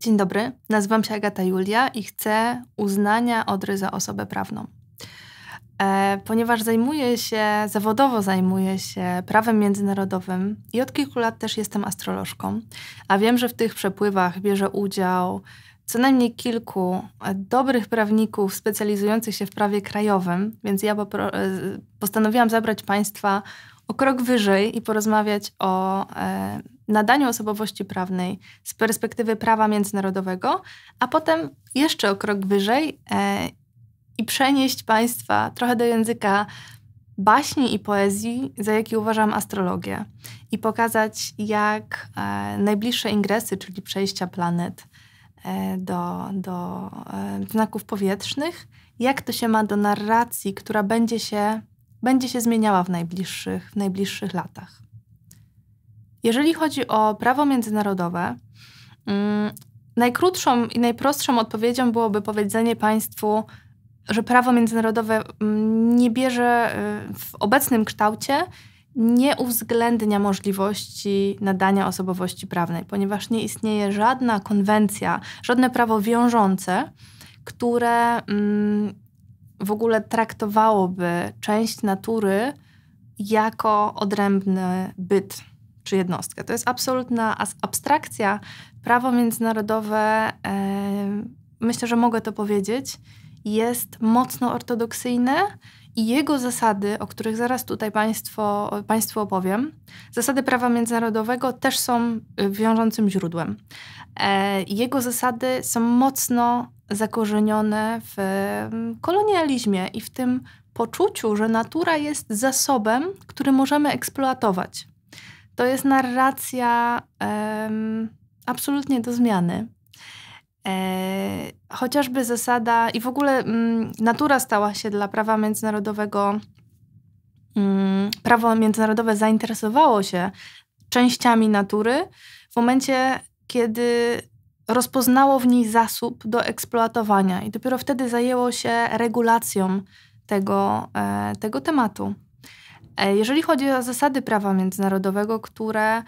Dzień dobry, nazywam się Agata Julia i chcę uznania Odry za osobę prawną. E, ponieważ zajmuję się, zawodowo zajmuję się prawem międzynarodowym i od kilku lat też jestem astrologką, a wiem, że w tych przepływach bierze udział co najmniej kilku e, dobrych prawników specjalizujących się w prawie krajowym, więc ja e, postanowiłam zabrać Państwa o krok wyżej i porozmawiać o e, nadaniu osobowości prawnej z perspektywy prawa międzynarodowego, a potem jeszcze o krok wyżej e, i przenieść Państwa trochę do języka baśni i poezji, za jaki uważam astrologię, i pokazać, jak e, najbliższe ingresy, czyli przejścia planet e, do, do e, znaków powietrznych, jak to się ma do narracji, która będzie się będzie się zmieniała w najbliższych, w najbliższych latach. Jeżeli chodzi o prawo międzynarodowe, mm, najkrótszą i najprostszą odpowiedzią byłoby powiedzenie państwu, że prawo międzynarodowe mm, nie bierze y, w obecnym kształcie, nie uwzględnia możliwości nadania osobowości prawnej, ponieważ nie istnieje żadna konwencja, żadne prawo wiążące, które mm, w ogóle traktowałoby część natury jako odrębny byt czy jednostkę. To jest absolutna abstrakcja. Prawo międzynarodowe, e, myślę, że mogę to powiedzieć, jest mocno ortodoksyjne i jego zasady, o których zaraz tutaj państwo, państwu opowiem, zasady prawa międzynarodowego też są y, wiążącym źródłem. E, jego zasady są mocno zakorzenione w mm, kolonializmie i w tym poczuciu, że natura jest zasobem, który możemy eksploatować. To jest narracja absolutnie do zmiany. E, chociażby zasada i w ogóle mm, natura stała się dla prawa międzynarodowego, mm, prawo międzynarodowe zainteresowało się częściami natury w momencie, kiedy rozpoznało w niej zasób do eksploatowania i dopiero wtedy zajęło się regulacją tego, e, tego tematu. E, jeżeli chodzi o zasady prawa międzynarodowego, które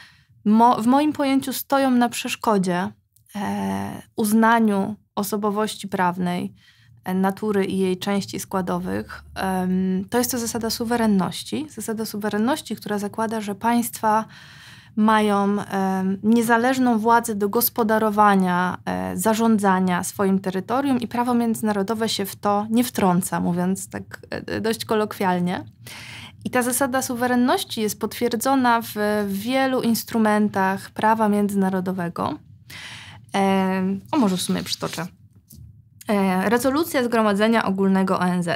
mo w moim pojęciu stoją na przeszkodzie E, uznaniu osobowości prawnej, e, natury i jej części składowych, to jest to zasada suwerenności. Zasada suwerenności, która zakłada, że państwa mają niezależną władzę do gospodarowania, e, zarządzania swoim terytorium i prawo międzynarodowe się w to nie wtrąca, mówiąc tak dość kolokwialnie. I ta zasada suwerenności jest potwierdzona w wielu instrumentach prawa międzynarodowego o może w sumie przytoczę. E, rezolucja Zgromadzenia Ogólnego ONZ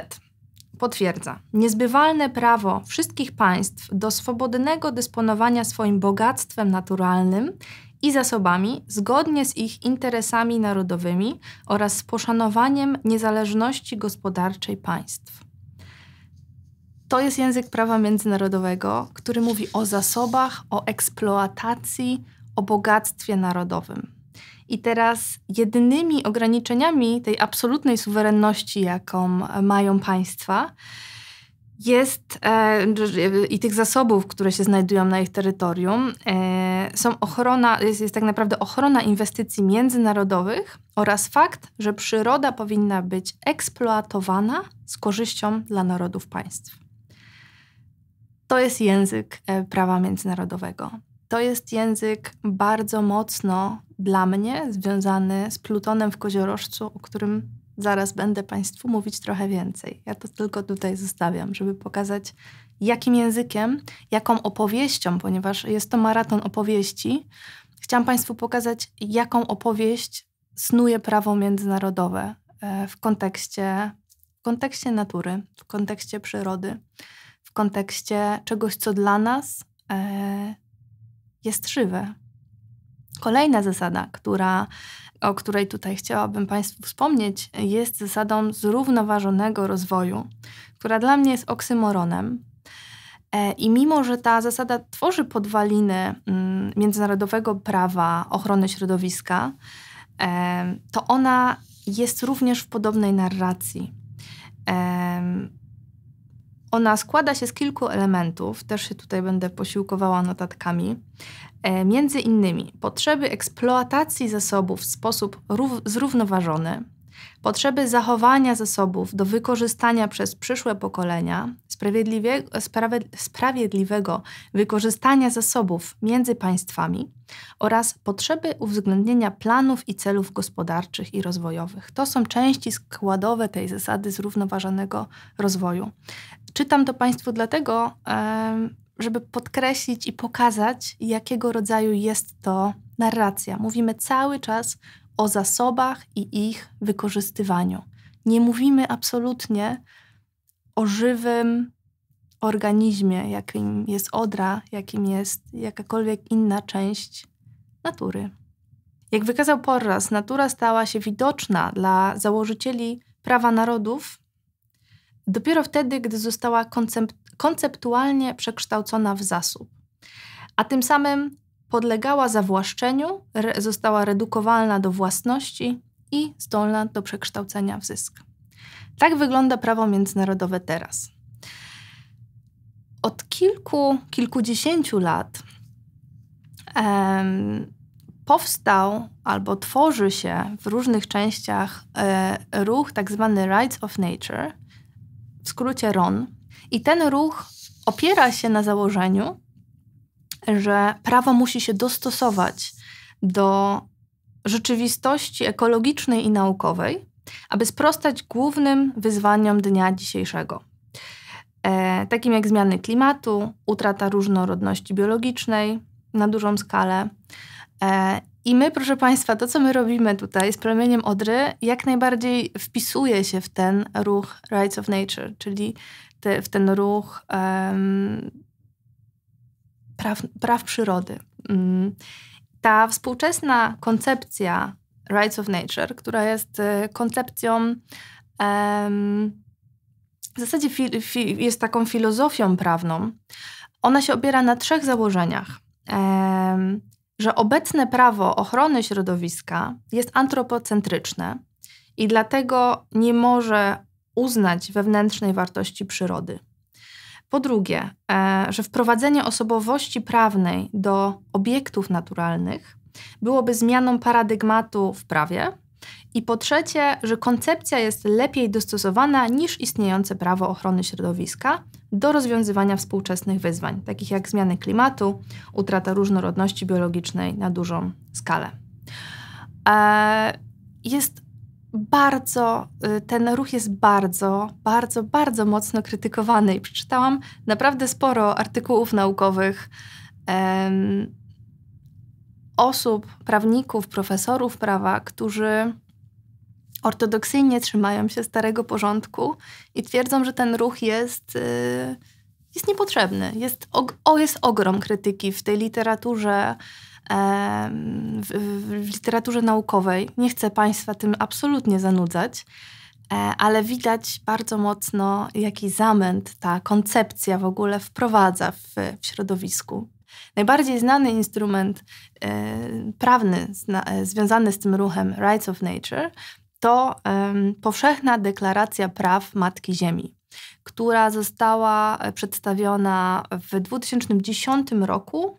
potwierdza niezbywalne prawo wszystkich państw do swobodnego dysponowania swoim bogactwem naturalnym i zasobami zgodnie z ich interesami narodowymi oraz z poszanowaniem niezależności gospodarczej państw. To jest język prawa międzynarodowego, który mówi o zasobach, o eksploatacji, o bogactwie narodowym. I teraz jedynymi ograniczeniami tej absolutnej suwerenności, jaką mają państwa, jest e, i tych zasobów, które się znajdują na ich terytorium, e, są ochrona, jest, jest tak naprawdę ochrona inwestycji międzynarodowych oraz fakt, że przyroda powinna być eksploatowana z korzyścią dla narodów państw. To jest język e, prawa międzynarodowego. To jest język bardzo mocno dla mnie związany z Plutonem w Koziorożcu, o którym zaraz będę Państwu mówić trochę więcej. Ja to tylko tutaj zostawiam, żeby pokazać, jakim językiem, jaką opowieścią, ponieważ jest to maraton opowieści, chciałam Państwu pokazać, jaką opowieść snuje prawo międzynarodowe e, w kontekście, w kontekście natury, w kontekście przyrody, w kontekście czegoś, co dla nas e, jest żywe. Kolejna zasada, która, o której tutaj chciałabym Państwu wspomnieć, jest zasadą zrównoważonego rozwoju, która dla mnie jest oksymoronem. E, I mimo, że ta zasada tworzy podwaliny mm, międzynarodowego prawa ochrony środowiska, e, to ona jest również w podobnej narracji. E, ona składa się z kilku elementów, też się tutaj będę posiłkowała notatkami. E, między innymi potrzeby eksploatacji zasobów w sposób rów, zrównoważony, potrzeby zachowania zasobów do wykorzystania przez przyszłe pokolenia, sprawiedliwie, sprawiedliwego wykorzystania zasobów między państwami oraz potrzeby uwzględnienia planów i celów gospodarczych i rozwojowych. To są części składowe tej zasady zrównoważonego rozwoju. Czytam to Państwu dlatego, żeby podkreślić i pokazać, jakiego rodzaju jest to narracja. Mówimy cały czas o zasobach i ich wykorzystywaniu. Nie mówimy absolutnie o żywym organizmie, jakim jest odra, jakim jest jakakolwiek inna część natury. Jak wykazał Porras, natura stała się widoczna dla założycieli prawa narodów dopiero wtedy, gdy została koncept, konceptualnie przekształcona w zasób, a tym samym podlegała zawłaszczeniu, re, została redukowalna do własności i zdolna do przekształcenia w zysk. Tak wygląda prawo międzynarodowe teraz. Od kilku, kilkudziesięciu lat em, powstał albo tworzy się w różnych częściach e, ruch tak zwany Rights of Nature – w skrócie RON. I ten ruch opiera się na założeniu, że prawo musi się dostosować do rzeczywistości ekologicznej i naukowej, aby sprostać głównym wyzwaniom dnia dzisiejszego. E, takim jak zmiany klimatu, utrata różnorodności biologicznej na dużą skalę e, i my, proszę Państwa, to co my robimy tutaj z promieniem Odry, jak najbardziej wpisuje się w ten ruch Rights of Nature, czyli te, w ten ruch um, praw, praw przyrody. Mm. ta współczesna koncepcja Rights of Nature, która jest y, koncepcją um, w zasadzie jest taką filozofią prawną, ona się opiera na trzech założeniach że obecne prawo ochrony środowiska jest antropocentryczne i dlatego nie może uznać wewnętrznej wartości przyrody. Po drugie, e, że wprowadzenie osobowości prawnej do obiektów naturalnych byłoby zmianą paradygmatu w prawie i po trzecie, że koncepcja jest lepiej dostosowana niż istniejące prawo ochrony środowiska do rozwiązywania współczesnych wyzwań, takich jak zmiany klimatu, utrata różnorodności biologicznej na dużą skalę. E, jest bardzo, y, ten ruch jest bardzo, bardzo, bardzo mocno krytykowany i przeczytałam naprawdę sporo artykułów naukowych osób, prawników, profesorów prawa, którzy ortodoksyjnie trzymają się starego porządku i twierdzą, że ten ruch jest, y, jest niepotrzebny. Jest, o, jest ogrom krytyki w tej literaturze. w, w literaturze naukowej. Nie chcę Państwa tym absolutnie zanudzać, e, ale widać bardzo mocno, jaki zamęt ta koncepcja w ogóle wprowadza w, w środowisku. Najbardziej znany instrument e, prawny e, związany z tym ruchem Rights of Nature to powszechna deklaracja praw Matki Ziemi, która została e, przedstawiona w 2010 roku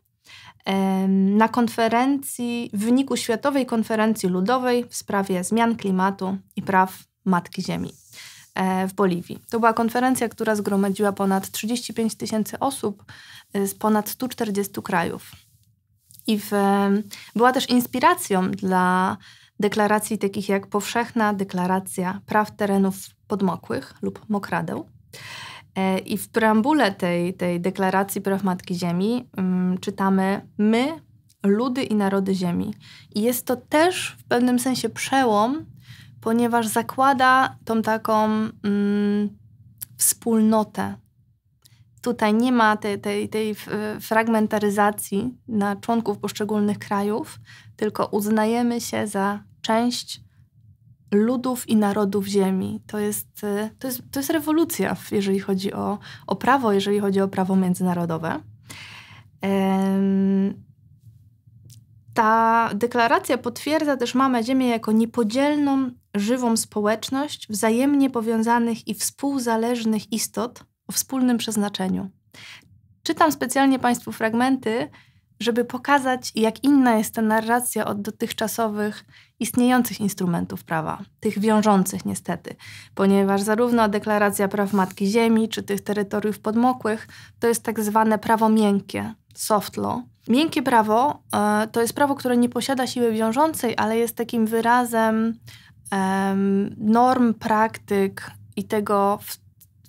na konferencji, w wyniku Światowej Konferencji Ludowej w sprawie zmian klimatu i praw Matki Ziemi. E, w Boliwii. To była konferencja, która zgromadziła ponad 35 tysięcy osób z ponad 140 krajów. I w, e, była też inspiracją dla deklaracji takich jak Powszechna Deklaracja Praw Terenów Podmokłych lub Mokradeł. E, I w preambule tej, tej deklaracji praw Matki Ziemi um, czytamy my, ludy i narody Ziemi. I jest to też w pewnym sensie przełom ponieważ zakłada tą taką mm, wspólnotę. Tutaj nie ma tej, tej, tej fragmentaryzacji na członków poszczególnych krajów, tylko uznajemy się za część ludów i narodów ziemi. To jest, to jest, to jest rewolucja, jeżeli chodzi o, o prawo, jeżeli chodzi o prawo międzynarodowe. Ta deklaracja potwierdza też mamę ziemię jako niepodzielną żywą społeczność wzajemnie powiązanych i współzależnych istot o wspólnym przeznaczeniu. Czytam specjalnie Państwu fragmenty, żeby pokazać, jak inna jest ta narracja od dotychczasowych istniejących instrumentów prawa, tych wiążących niestety, ponieważ zarówno deklaracja praw Matki Ziemi czy tych terytoriów podmokłych to jest tak zwane prawo miękkie, soft law. Miękkie prawo y, to jest prawo, które nie posiada siły wiążącej, ale jest takim wyrazem norm, praktyk i tego, w,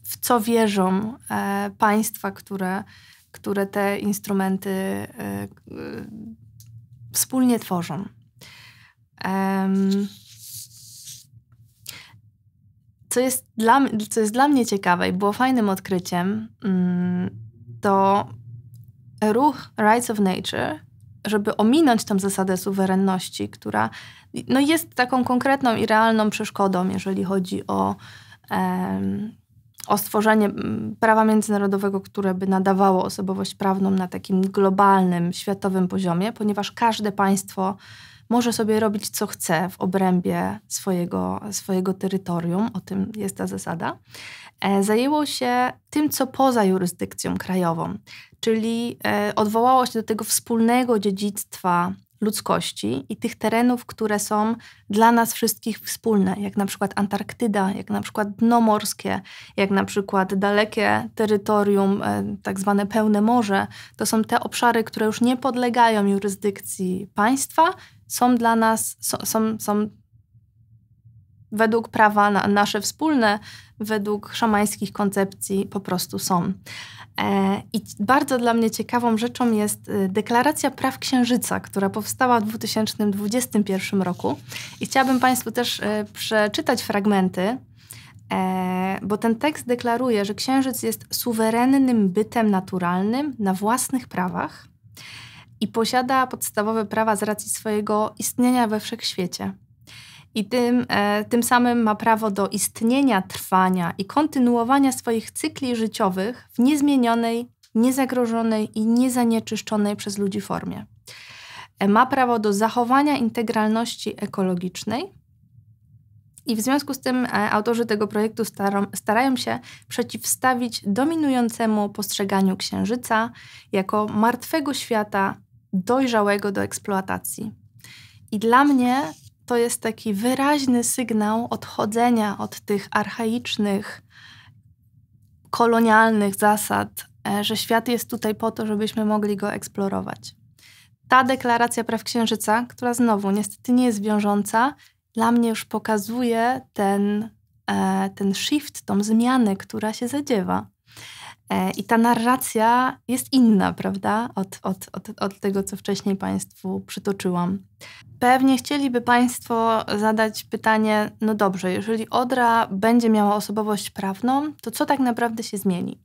w co wierzą e, państwa, które, które te instrumenty e, e, wspólnie tworzą. Co jest, dla, co jest dla mnie ciekawe i było fajnym odkryciem, mm, to ruch Rights of Nature żeby ominąć tę zasadę suwerenności, która no, jest taką konkretną i realną przeszkodą, jeżeli chodzi o, o stworzenie prawa międzynarodowego, które by nadawało osobowość prawną na takim globalnym, światowym poziomie, ponieważ każde państwo może sobie robić co chce w obrębie swojego, swojego terytorium, o tym jest ta zasada, e, zajęło się tym, co poza jurysdykcją krajową, czyli e, odwołało się do tego wspólnego dziedzictwa ludzkości i tych terenów, które są dla nas wszystkich wspólne, jak na przykład Antarktyda, jak na przykład dno morskie, jak na przykład dalekie terytorium, e, tak zwane pełne morze, to są te obszary, które już nie podlegają jurysdykcji państwa, są dla nas, są, są, są według prawa na, nasze wspólne, według szamańskich koncepcji po prostu są. E, I bardzo dla mnie ciekawą rzeczą jest y, Deklaracja Praw Księżyca, która powstała w 2021 roku. I chciałabym Państwu też e, przeczytać fragmenty, e, bo ten tekst deklaruje, że Księżyc jest suwerennym bytem naturalnym na własnych prawach i posiada podstawowe prawa z racji swojego istnienia we wszechświecie. I tym, e, tym samym ma prawo do istnienia, trwania i kontynuowania swoich cykli życiowych w niezmienionej, niezagrożonej i niezanieczyszczonej przez ludzi formie. E, ma prawo do zachowania integralności ekologicznej. I w związku z tym e, autorzy tego projektu starają się przeciwstawić dominującemu postrzeganiu Księżyca jako martwego świata dojrzałego do eksploatacji. I dla mnie to jest taki wyraźny sygnał odchodzenia od tych archaicznych, kolonialnych zasad, e, że świat jest tutaj po to, żebyśmy mogli go eksplorować. Ta deklaracja praw księżyca, która znowu niestety nie jest wiążąca, dla mnie już pokazuje ten, e, ten shift, tą zmianę, która się zadziewa. E, I ta narracja jest inna, prawda, od, od, od, od tego, co wcześniej Państwu przytoczyłam. Pewnie chcieliby Państwo zadać pytanie: no dobrze, jeżeli Odra będzie miała osobowość prawną, to co tak naprawdę się zmieni?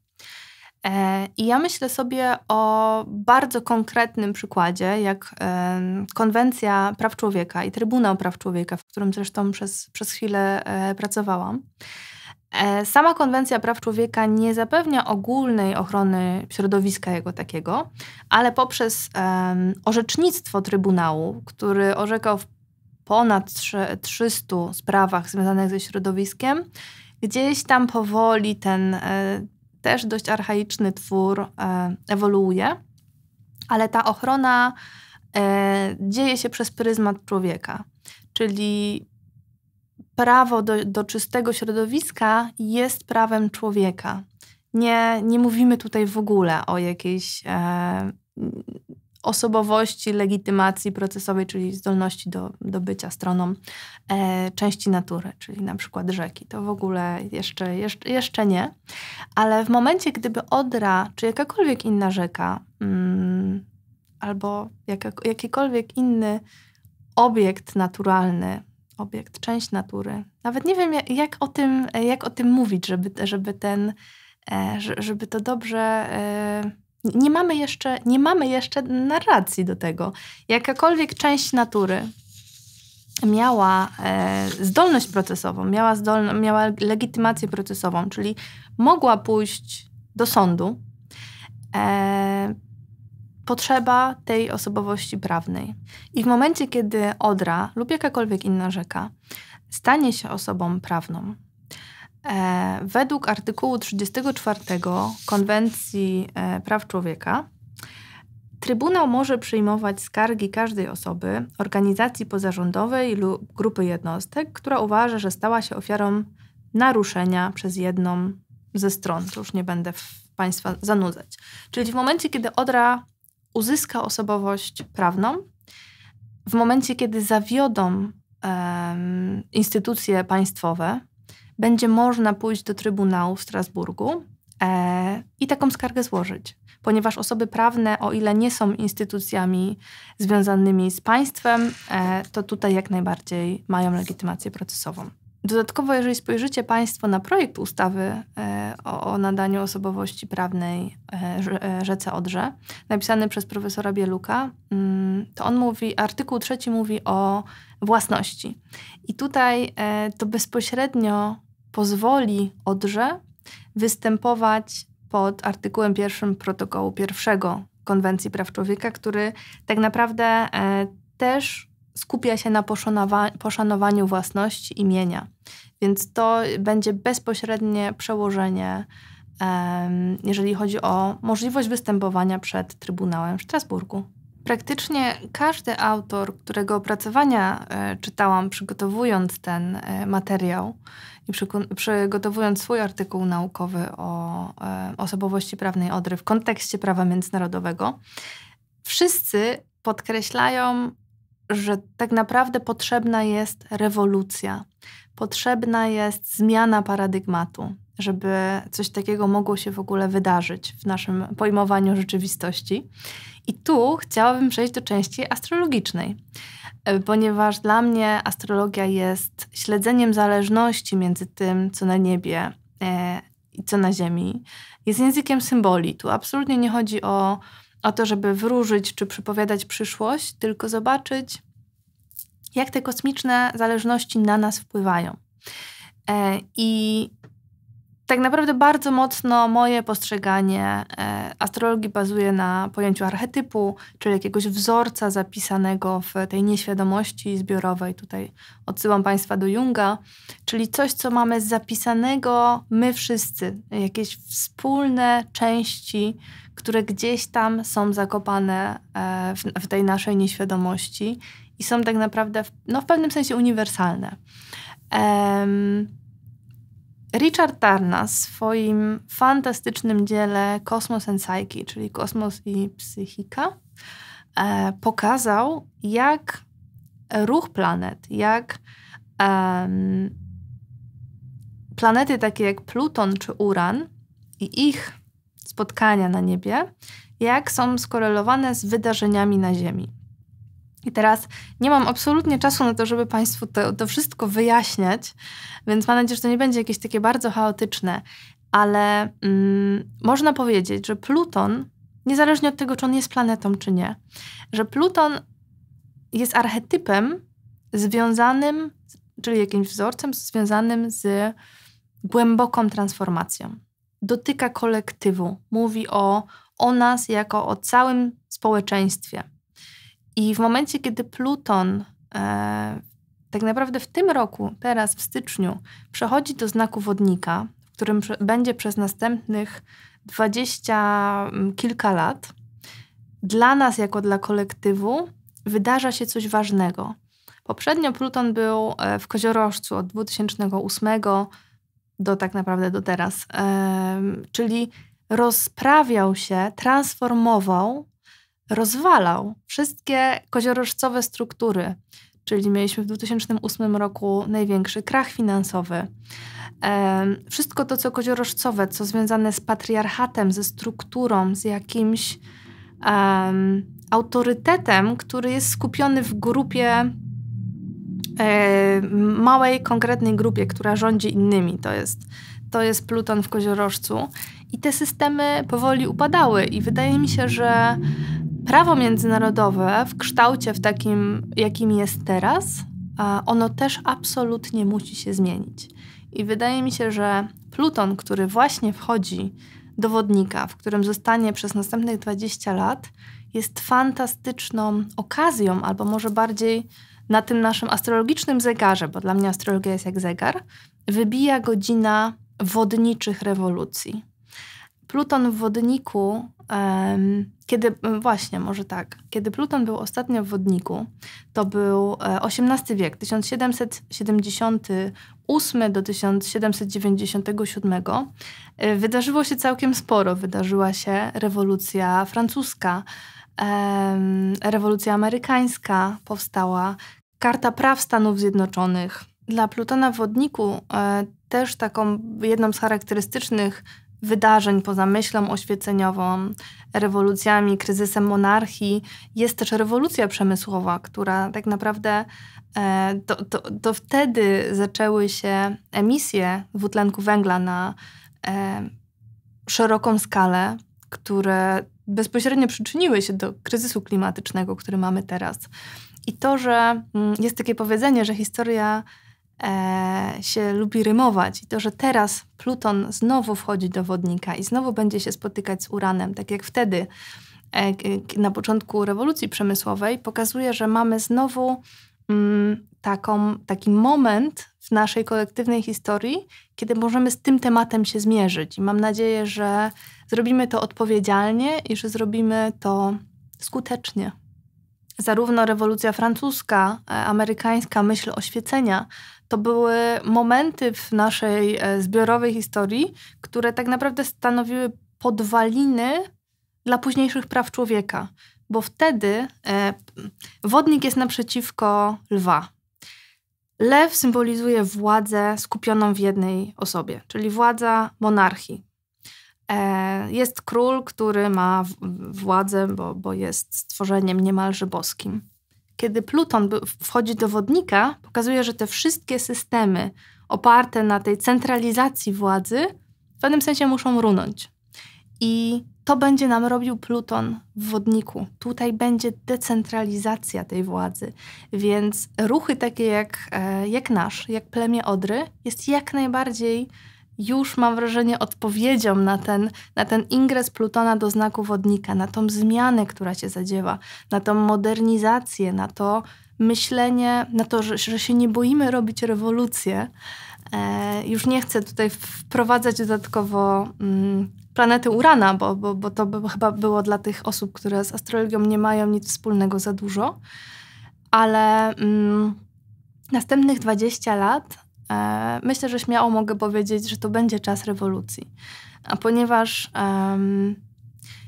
E, I ja myślę sobie o bardzo konkretnym przykładzie, jak Konwencja Praw Człowieka i Trybunał Praw Człowieka, w którym zresztą przez, przez chwilę e, pracowałam. E, sama konwencja praw człowieka nie zapewnia ogólnej ochrony środowiska jego takiego, ale poprzez um, orzecznictwo Trybunału, który orzekał w ponad 300 sprawach związanych ze środowiskiem, gdzieś tam powoli ten e, też dość archaiczny twór e, ewoluuje, ale ta ochrona e, dzieje się przez pryzmat człowieka. Czyli prawo do, do czystego środowiska jest prawem człowieka. Nie, nie mówimy tutaj w ogóle o jakiejś e, osobowości, legitymacji procesowej, czyli zdolności do, do bycia stroną e, części natury, czyli na przykład rzeki. To w ogóle jeszcze, jeszcze, jeszcze nie. Ale w momencie, gdyby Odra czy jakakolwiek inna rzeka mm, albo jaka, jakikolwiek inny obiekt naturalny obiekt, część natury. Nawet nie wiem, jak o tym, jak o tym mówić, żeby, żeby ten, e, żeby to dobrze. E, nie mamy, jeszcze, nie mamy jeszcze narracji do tego. Jakakolwiek część natury miała e, zdolność procesową, miała, zdolno, miała legitymację procesową, czyli mogła pójść do sądu, potrzeba tej osobowości prawnej. I w momencie, kiedy Odra lub jakakolwiek inna rzeka stanie się osobą prawną, e, według artykułu 34 Konwencji e, Praw Człowieka, Trybunał może przyjmować skargi każdej osoby, organizacji pozarządowej lub grupy jednostek, która uważa, że stała się ofiarą naruszenia przez jedną ze stron. To już nie będę Państwa zanudzać. Czyli w momencie, kiedy Odra uzyska osobowość prawną w momencie, kiedy zawiodą um, instytucje państwowe, będzie można pójść do Trybunału w Strasburgu e, i taką skargę złożyć. Ponieważ osoby prawne, o ile nie są instytucjami związanymi z państwem, e, to tutaj jak najbardziej mają legitymację procesową. Dodatkowo, jeżeli spojrzycie Państwo na projekt ustawy e, o, nadaniu osobowości prawnej e, e, rzece Odrze, napisany przez profesora Bieluka, mm, to on mówi, artykuł trzeci mówi o własności. I tutaj to bezpośrednio pozwoli Odrze występować pod artykułem pierwszym protokołu pierwszego Konwencji Praw Człowieka, który tak naprawdę też skupia się na poszanowaniu własności i mienia. Więc to będzie bezpośrednie przełożenie, um, jeżeli chodzi o możliwość występowania przed Trybunałem w Strasburgu. Praktycznie każdy autor, którego opracowania e, czytałam, przygotowując ten e, materiał i przygotowując swój artykuł naukowy o e, osobowości prawnej Odry w kontekście prawa międzynarodowego, wszyscy podkreślają że tak naprawdę potrzebna jest rewolucja, potrzebna jest zmiana paradygmatu, żeby coś takiego mogło się w ogóle wydarzyć w naszym pojmowaniu rzeczywistości. I tu chciałabym przejść do części astrologicznej, e, ponieważ dla mnie astrologia jest śledzeniem zależności między tym, co na niebie e, i co na ziemi. Jest językiem symboli. Tu absolutnie nie chodzi o o to, żeby wróżyć czy przypowiadać przyszłość, tylko zobaczyć, jak te kosmiczne zależności na nas wpływają. E, I tak naprawdę bardzo mocno moje postrzeganie e, astrologii bazuje na pojęciu archetypu, czyli jakiegoś wzorca zapisanego w tej nieświadomości zbiorowej. Tutaj odsyłam Państwa do Junga, czyli coś, co mamy zapisanego my wszyscy, jakieś wspólne części, które gdzieś tam są zakopane e, w tej naszej nieświadomości i są tak naprawdę no, w pewnym sensie uniwersalne. Um, Richard Tarna w swoim fantastycznym dziele Kosmos and Psyche, czyli Kosmos i Psychika, e, pokazał, jak ruch planet, jak planety takie jak Pluton czy Uran i ich spotkania na niebie, jak są skorelowane z wydarzeniami na Ziemi. I teraz nie mam absolutnie czasu na to, żeby Państwu to, to wszystko wyjaśniać, więc mam nadzieję, że to nie będzie jakieś takie bardzo chaotyczne, ale mm, można powiedzieć, że Pluton, niezależnie od tego, czy on jest planetą, czy nie, że Pluton jest archetypem związanym, czyli jakimś wzorcem związanym z głęboką transformacją. Dotyka kolektywu, mówi o, o nas jako o całym społeczeństwie. I w momencie, kiedy Pluton e, tak naprawdę w tym roku, teraz w styczniu, przechodzi do znaku wodnika, w którym będzie przez następnych dwadzieścia mm, kilka lat, dla nas jako dla kolektywu wydarza się coś ważnego. Poprzednio Pluton był e, w Koziorożcu od 2008 do tak naprawdę do teraz, e, czyli rozprawiał się, transformował rozwalał wszystkie koziorożcowe struktury, czyli mieliśmy w 2008 roku największy krach finansowy. Wszystko to, co koziorożcowe, co związane z patriarchatem, ze strukturą, z jakimś um, autorytetem, który jest skupiony w grupie, e, małej, konkretnej grupie, która rządzi innymi. To jest, to jest Pluton w koziorożcu. I te systemy powoli upadały, i wydaje mi się, że Prawo międzynarodowe w kształcie w takim, jakim jest teraz, ono też absolutnie musi się zmienić. I wydaje mi się, że Pluton, który właśnie wchodzi do wodnika, w którym zostanie przez następnych 20 lat, jest fantastyczną okazją, albo może bardziej na tym naszym astrologicznym zegarze, bo dla mnie astrologia jest jak zegar, wybija godzina wodniczych rewolucji. Pluton w wodniku kiedy, e, właśnie, może tak, kiedy Pluton był ostatnio w wodniku, to był XVIII e, wiek, 1778 do 1797. E, wydarzyło się całkiem sporo. Wydarzyła się rewolucja francuska, rewolucja amerykańska, powstała Karta Praw Stanów Zjednoczonych. Dla Plutona w wodniku też taką jedną z charakterystycznych wydarzeń poza myślą oświeceniową, rewolucjami, kryzysem monarchii, jest też rewolucja przemysłowa, która tak naprawdę e, to, to, to wtedy zaczęły się emisje dwutlenku węgla na e, szeroką skalę, które bezpośrednio przyczyniły się do kryzysu klimatycznego, który mamy teraz. I to, że mm, jest takie powiedzenie, że historia e, się lubi rymować i to, że teraz Pluton znowu wchodzi do wodnika i znowu będzie się spotykać z Uranem, tak jak wtedy e, na początku rewolucji przemysłowej, pokazuje, że mamy znowu mm, taką, taki moment w naszej kolektywnej historii, kiedy możemy z tym tematem się zmierzyć. I mam nadzieję, że zrobimy to odpowiedzialnie i że zrobimy to skutecznie zarówno rewolucja francuska, e, amerykańska myśl oświecenia, to były momenty w naszej e, zbiorowej historii, które tak naprawdę stanowiły podwaliny dla późniejszych praw człowieka, bo wtedy e, wodnik jest naprzeciwko lwa. Lew symbolizuje władzę skupioną w jednej osobie, czyli władza monarchii, E, jest król, który ma władzę, bo, bo jest stworzeniem niemalże boskim. Kiedy Pluton wchodzi do wodnika, pokazuje, że te wszystkie systemy oparte na tej centralizacji władzy w pewnym sensie muszą runąć. I to będzie nam robił Pluton w wodniku. Tutaj będzie decentralizacja tej władzy. Więc ruchy takie jak, e, jak nasz, jak plemię Odry, jest jak najbardziej już mam wrażenie odpowiedzią na ten, na ten ingres Plutona do znaku wodnika, na tą zmianę, która się zadziewa, na tą modernizację, na to myślenie, na to, że, że się nie boimy robić rewolucję. E, już nie chcę tutaj wprowadzać dodatkowo mm, planety Urana, bo, bo, bo to by chyba było dla tych osób, które z astrologią nie mają nic wspólnego za dużo, ale mm, następnych 20 lat E, myślę, że śmiało mogę powiedzieć, że to będzie czas rewolucji. A ponieważ um,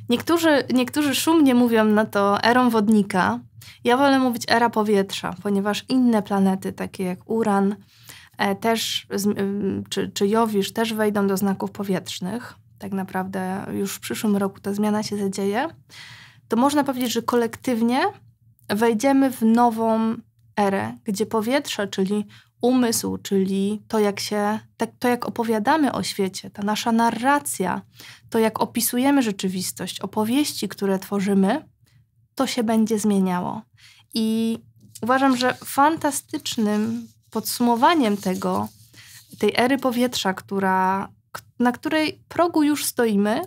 niektórzy, niektórzy szumnie mówią na to erą wodnika, ja wolę mówić era powietrza, ponieważ inne planety, takie jak Uran, e, też, czy, czy Jowisz, też wejdą do znaków powietrznych. Tak naprawdę już w przyszłym roku ta zmiana się zadzieje. To można powiedzieć, że kolektywnie wejdziemy w nową erę, gdzie powietrze, czyli umysł, czyli to jak, się, tak, to, jak opowiadamy o świecie, ta nasza narracja, to jak opisujemy rzeczywistość, opowieści, które tworzymy, to się będzie zmieniało. I uważam, że fantastycznym podsumowaniem tego, tej ery powietrza, która, na której progu już stoimy,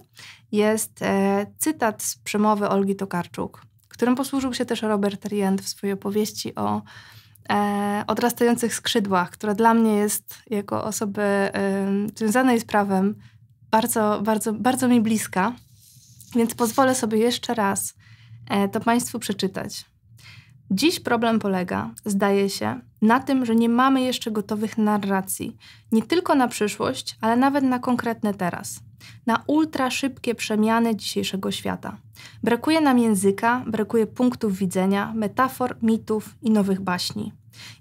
jest e, cytat z przemowy Olgi Tokarczuk, którym posłużył się też Robert Rient w swojej opowieści o e, odrastających skrzydłach, która dla mnie jest jako osoby e, związanej z prawem bardzo, bardzo, bardzo mi bliska. Więc pozwolę sobie jeszcze raz e, to Państwu przeczytać. Dziś problem polega, zdaje się, na tym, że nie mamy jeszcze gotowych narracji, nie tylko na przyszłość, ale nawet na konkretne teraz na ultra szybkie przemiany dzisiejszego świata. Brakuje nam języka, brakuje punktów widzenia, metafor, mitów i nowych baśni.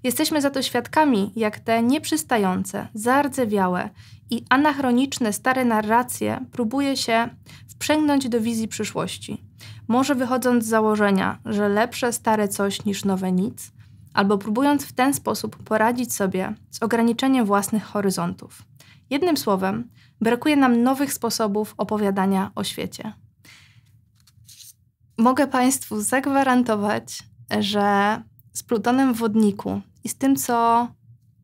Jesteśmy za to świadkami, jak te nieprzystające, zardzewiałe i anachroniczne stare narracje próbuje się wprzęgnąć do wizji przyszłości. Może wychodząc z założenia, że lepsze stare coś niż nowe nic, albo próbując w ten sposób poradzić sobie z ograniczeniem własnych horyzontów. Jednym słowem, brakuje nam nowych sposobów opowiadania o świecie. Mogę Państwu zagwarantować, że z Plutonem w wodniku i z tym, co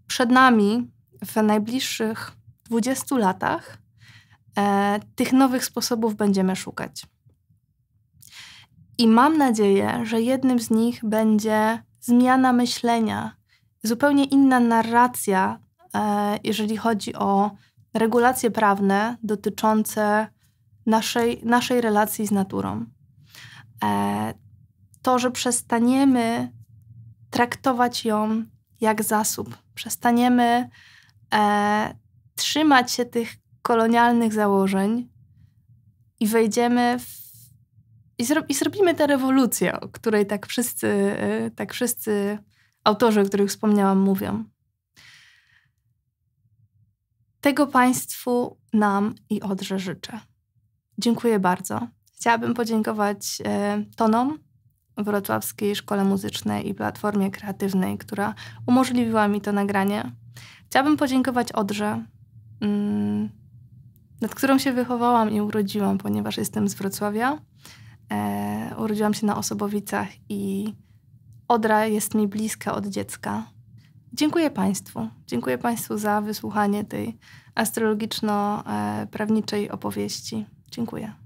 przed nami w najbliższych 20 latach, e, tych nowych sposobów będziemy szukać. I mam nadzieję, że jednym z nich będzie zmiana myślenia, zupełnie inna narracja E, jeżeli chodzi o regulacje prawne dotyczące naszej, naszej relacji z naturą. E, to, że przestaniemy traktować ją jak zasób, przestaniemy e, trzymać się tych kolonialnych założeń i wejdziemy w i, zro, i zrobimy tę rewolucję, o której tak wszyscy, tak wszyscy autorzy, o których wspomniałam, mówią. Tego Państwu, nam i Odrze życzę. Dziękuję bardzo. Chciałabym podziękować e, Tonom, Wrocławskiej Szkole Muzycznej i Platformie Kreatywnej, która umożliwiła mi to nagranie. Chciałabym podziękować Odrze, mm, nad którą się wychowałam i urodziłam, ponieważ jestem z Wrocławia. E, urodziłam się na Osobowicach i Odra jest mi bliska od dziecka. Dziękuję Państwu. Dziękuję Państwu za wysłuchanie tej astrologiczno-prawniczej e, opowieści. Dziękuję.